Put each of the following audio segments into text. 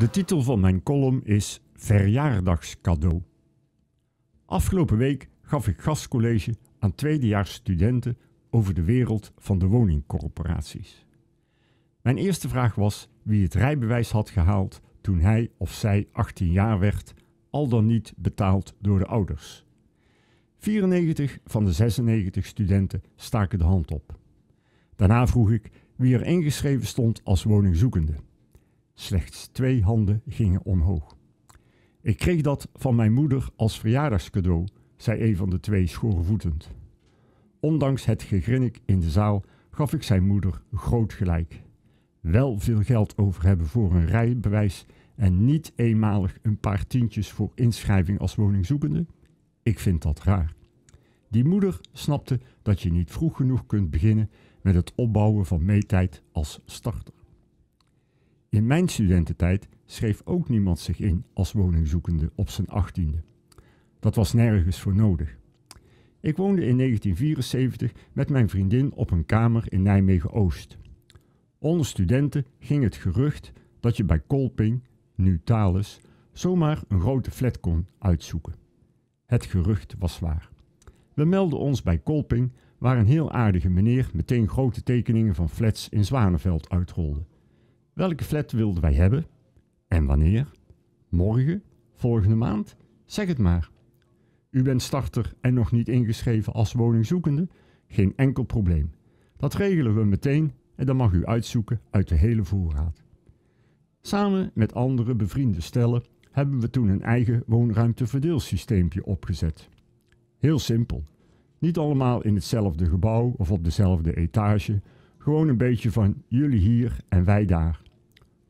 De titel van mijn column is Verjaardagscadeau. Afgelopen week gaf ik gastcollege aan tweedejaarsstudenten over de wereld van de woningcorporaties. Mijn eerste vraag was wie het rijbewijs had gehaald toen hij of zij 18 jaar werd, al dan niet betaald door de ouders. 94 van de 96 studenten staken de hand op. Daarna vroeg ik wie er ingeschreven stond als woningzoekende. Slechts twee handen gingen omhoog. Ik kreeg dat van mijn moeder als verjaardagscadeau, zei een van de twee schoorvoetend. Ondanks het gegrinnik in de zaal gaf ik zijn moeder groot gelijk. Wel veel geld over hebben voor een rijbewijs en niet eenmalig een paar tientjes voor inschrijving als woningzoekende? Ik vind dat raar. Die moeder snapte dat je niet vroeg genoeg kunt beginnen met het opbouwen van meetijd als starter. In mijn studententijd schreef ook niemand zich in als woningzoekende op zijn achttiende. Dat was nergens voor nodig. Ik woonde in 1974 met mijn vriendin op een kamer in Nijmegen Oost. Onder studenten ging het gerucht dat je bij Kolping, nu Thales, zomaar een grote flat kon uitzoeken. Het gerucht was waar. We meldden ons bij Kolping, waar een heel aardige meneer meteen grote tekeningen van flats in Zwanenveld uitrolde. Welke flat wilden wij hebben? En wanneer? Morgen? Volgende maand? Zeg het maar. U bent starter en nog niet ingeschreven als woningzoekende? Geen enkel probleem. Dat regelen we meteen en dan mag u uitzoeken uit de hele voorraad. Samen met andere bevriende stellen hebben we toen een eigen woonruimteverdeelsysteempje opgezet. Heel simpel. Niet allemaal in hetzelfde gebouw of op dezelfde etage, gewoon een beetje van jullie hier en wij daar.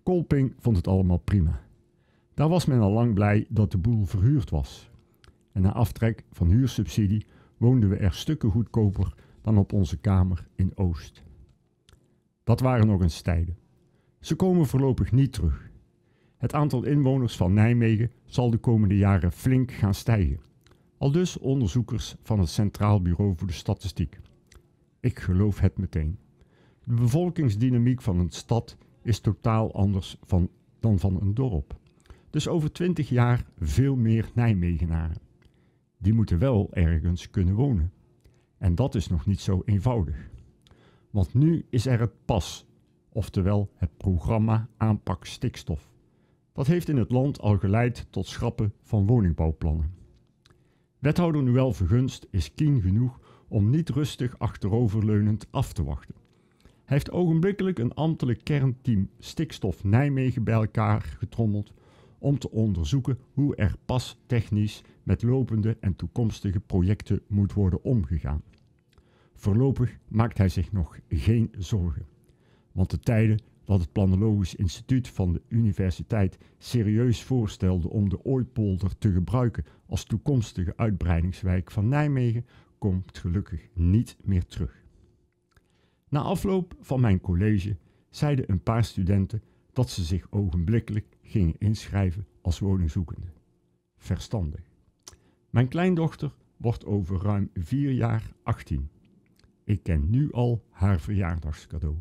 Kolping vond het allemaal prima. Daar was men al lang blij dat de boel verhuurd was. En na aftrek van huursubsidie woonden we er stukken goedkoper dan op onze kamer in Oost. Dat waren nog eens tijden. Ze komen voorlopig niet terug. Het aantal inwoners van Nijmegen zal de komende jaren flink gaan stijgen. Al dus onderzoekers van het Centraal Bureau voor de Statistiek. Ik geloof het meteen. De bevolkingsdynamiek van een stad is totaal anders dan van een dorp. Dus over twintig jaar veel meer Nijmegenaren. Die moeten wel ergens kunnen wonen. En dat is nog niet zo eenvoudig. Want nu is er het PAS, oftewel het programma aanpak stikstof. Dat heeft in het land al geleid tot schrappen van woningbouwplannen. Wethouder Noël Vergunst is keen genoeg om niet rustig achteroverleunend af te wachten heeft ogenblikkelijk een ambtelijk kernteam stikstof Nijmegen bij elkaar getrommeld om te onderzoeken hoe er pas technisch met lopende en toekomstige projecten moet worden omgegaan. Voorlopig maakt hij zich nog geen zorgen, want de tijden dat het Planologisch Instituut van de universiteit serieus voorstelde om de Ooipolder te gebruiken als toekomstige uitbreidingswijk van Nijmegen, komt gelukkig niet meer terug. Na afloop van mijn college zeiden een paar studenten dat ze zich ogenblikkelijk gingen inschrijven als woningzoekende. Verstandig. Mijn kleindochter wordt over ruim vier jaar 18. Ik ken nu al haar verjaardagscadeau.